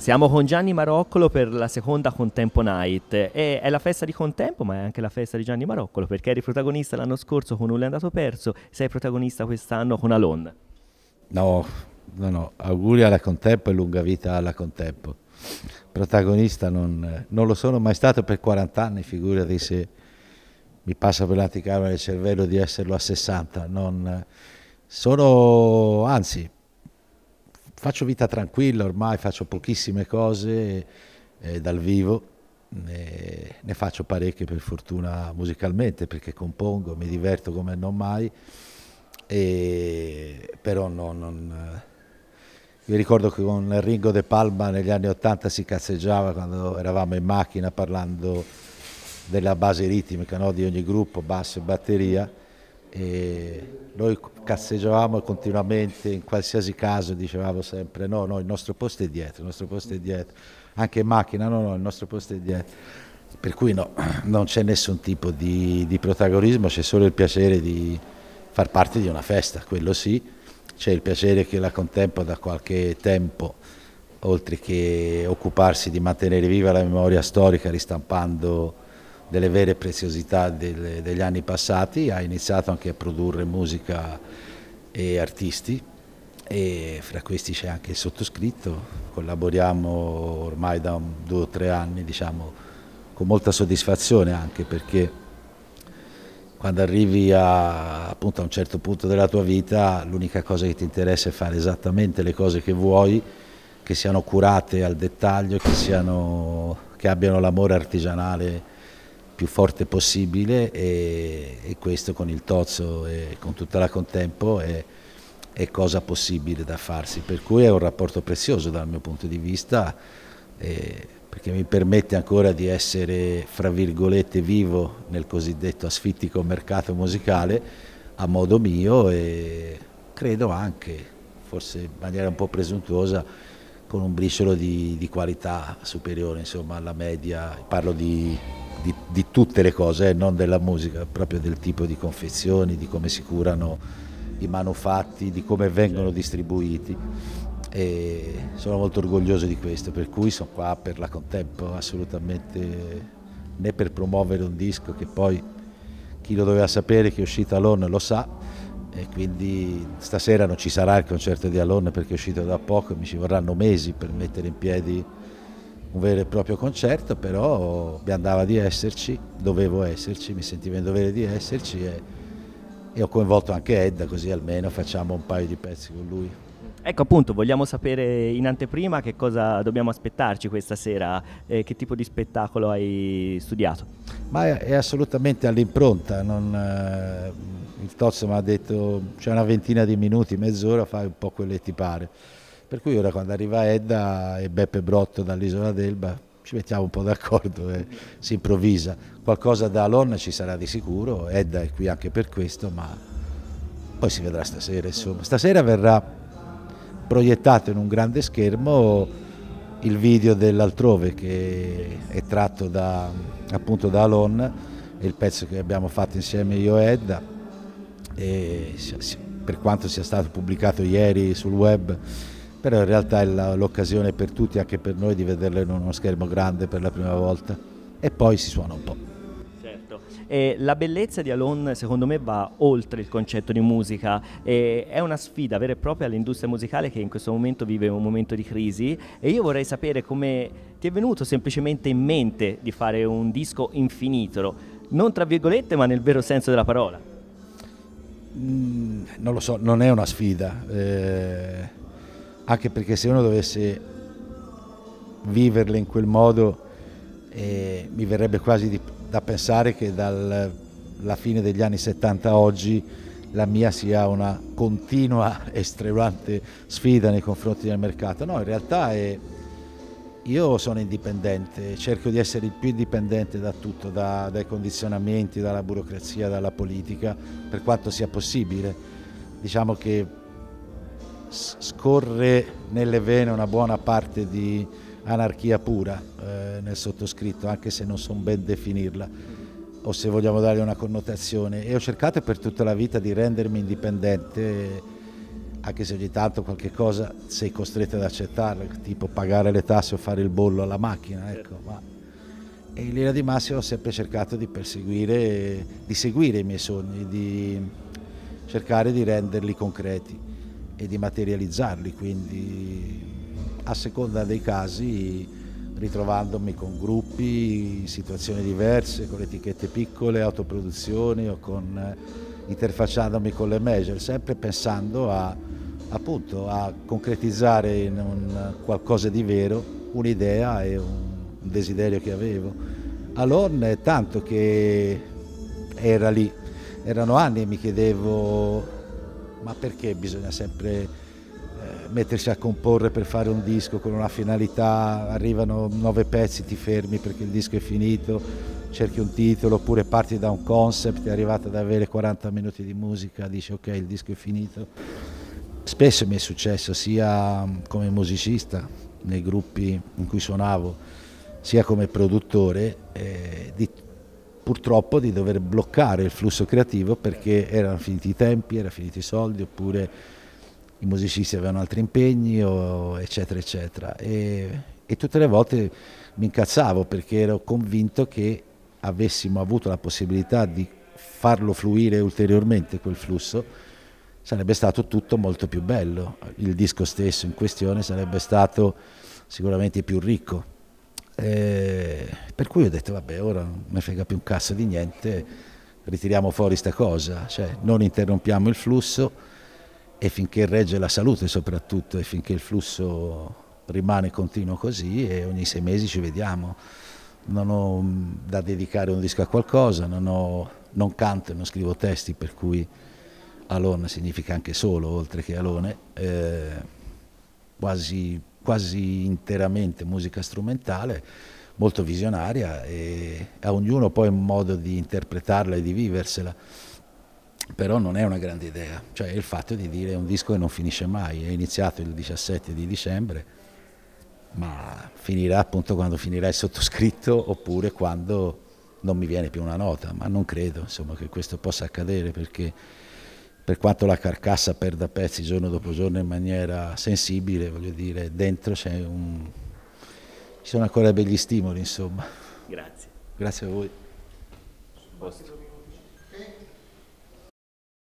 Siamo con Gianni Maroccolo per la seconda Contempo Night. E è la festa di Contempo, ma è anche la festa di Gianni Maroccolo, perché eri protagonista l'anno scorso con Nulla è andato perso, sei protagonista quest'anno con Alon. No, no, no, auguri alla Contempo e lunga vita alla Contempo. Protagonista non, non lo sono mai stato per 40 anni, figurati se mi passa per l'anticamera del cervello di esserlo a 60. Non, sono, anzi, faccio vita tranquilla ormai, faccio pochissime cose eh, dal vivo, ne, ne, faccio parecchie per fortuna musicalmente perché compongo, mi diverto come non mai, e, però no, non... Eh, io ricordo che con Ringo De Palma negli anni Ottanta si cazzeggiava quando eravamo in macchina parlando della base ritmica no? di ogni gruppo, basso e batteria e noi casseggiavamo continuamente in qualsiasi caso dicevamo sempre no, no, il nostro posto è dietro, il nostro posto è dietro, anche in macchina no, no, il nostro posto è dietro. Per cui no, non c'è nessun tipo di, di protagonismo, c'è solo il piacere di far parte di una festa, quello sì, c'è il piacere che la contempo da qualche tempo, oltre che occuparsi di mantenere viva la memoria storica ristampando delle vere preziosità del, degli anni passati, ha iniziato anche a produrre musica e artisti e fra questi c'è anche il sottoscritto, collaboriamo ormai da un, due o tre anni diciamo, con molta soddisfazione anche perché quando arrivi a, appunto, a un certo punto della tua vita l'unica cosa che ti interessa è fare esattamente le cose che vuoi, che siano curate al dettaglio, che, siano, che abbiano l'amore artigianale più forte possibile e, e, questo con il tozzo e con tutta la contempo è, è, cosa possibile da farsi, per cui è un rapporto prezioso dal mio punto di vista eh, perché mi permette ancora di essere fra virgolette vivo nel cosiddetto asfittico mercato musicale a modo mio e credo anche, forse in maniera un po' presuntuosa, con un briciolo di, di qualità superiore insomma, alla media, parlo di di tutte le cose, eh, non della musica, proprio del tipo di confezioni, di come si curano i manufatti, di come vengono certo. distribuiti. E sono molto orgoglioso di questo, per cui sono qua per la contempo assolutamente né per promuovere un disco che poi chi lo doveva sapere che è uscito Alon lo sa e quindi stasera non ci sarà il concerto di Alon perché è uscito da poco, e mi ci vorranno mesi per mettere in piedi un vero e proprio concerto, però mi andava di esserci, dovevo esserci, mi sentivo in dovere di esserci e, e ho coinvolto anche Edda così almeno facciamo un paio di pezzi con lui. Ecco appunto, vogliamo sapere in anteprima che cosa dobbiamo aspettarci questa sera, eh, che tipo di spettacolo hai studiato? Ma è, è assolutamente all'impronta, non, eh, il Tozzo mi ha detto c'è una ventina di minuti, mezz'ora, fai un po' quello che ti pare. Per cui ora quando arriva Edda e Beppe Brotto dall'isola d'Elba ci mettiamo un po' d'accordo e eh, si improvvisa. Qualcosa da Alon ci sarà di sicuro, Edda è qui anche per questo, ma poi si vedrà stasera. Insomma. Stasera verrà proiettato in un grande schermo il video dell'altrove che è tratto da, appunto da Alon il pezzo che abbiamo fatto insieme io e Edda. E per quanto sia stato pubblicato ieri sul web però in realtà è l'occasione per tutti, anche per noi, di vederlo in uno schermo grande per la prima volta e poi si suona un po'. Certo, e la bellezza di Alon secondo me va oltre il concetto di musica, e è una sfida vera e propria all'industria musicale che in questo momento vive un momento di crisi e io vorrei sapere come ti è venuto semplicemente in mente di fare un disco infinito, non tra virgolette ma nel vero senso della parola. Mm, non lo so, non è una sfida. Eh anche perché se uno dovesse viverle in quel modo eh, mi verrebbe quasi di, da pensare che dalla fine degli anni 70 a oggi la mia sia una continua e stremante sfida nei confronti del mercato. No, in realtà è, io sono indipendente, cerco di essere il più indipendente da tutto, da, dai condizionamenti, dalla burocrazia, dalla politica, per quanto sia possibile. Diciamo che scorre nelle vene una buona parte di anarchia pura eh, nel sottoscritto, anche se non so ben definirla o se vogliamo dargli una connotazione. E ho cercato per tutta la vita di rendermi indipendente, anche se ogni tanto qualche cosa sei costretto ad accettarla, tipo pagare le tasse o fare il bollo alla macchina, ecco. Ma... E in linea di massima ho sempre cercato di perseguire, di seguire i miei sogni, di cercare di renderli concreti e di materializzarli, quindi a seconda dei casi ritrovandomi con gruppi in situazioni diverse, con etichette piccole, autoproduzioni o con, eh, interfacciandomi con le major, sempre pensando a, appunto, a concretizzare in un qualcosa di vero un'idea e un desiderio che avevo. All'Orne tanto che era lì, erano anni e mi chiedevo ma perché bisogna sempre eh, mettersi a comporre per fare un disco con una finalità, arrivano nove pezzi, ti fermi perché il disco è finito, cerchi un titolo oppure parti da un concept, è arrivato ad avere 40 minuti di musica, dici ok il disco è finito. Spesso mi è successo sia come musicista nei gruppi in cui suonavo, sia come produttore, eh, di purtroppo di dover bloccare il flusso creativo perché erano finiti i tempi, erano finiti i soldi oppure i musicisti avevano altri impegni o, eccetera eccetera e, e tutte le volte mi incazzavo perché ero convinto che avessimo avuto la possibilità di farlo fluire ulteriormente quel flusso sarebbe stato tutto molto più bello, il disco stesso in questione sarebbe stato sicuramente più ricco per cui ho detto, vabbè, ora non mi frega più un cazzo di niente, ritiriamo fuori sta cosa, cioè non interrompiamo il flusso e finché regge la salute soprattutto e finché il flusso rimane continuo così e ogni sei mesi ci vediamo. Non ho mm, da dedicare un disco a qualcosa, non, ho, non canto e non scrivo testi, per cui Alone significa anche solo, oltre che Alone. Eh, quasi quasi interamente musica strumentale, molto visionaria e a ognuno poi un modo di interpretarla e di viversela. Però non è una grande idea, cioè il fatto di dire un disco che non finisce mai, è iniziato il 17 di dicembre, ma finirà appunto quando finirà il sottoscritto oppure quando non mi viene più una nota, ma non credo insomma, che questo possa accadere perché per quanto la carcassa perda pezzi giorno dopo giorno in maniera sensibile, voglio dire, dentro c'è un... ci sono ancora degli stimoli, insomma. Grazie. Grazie a voi.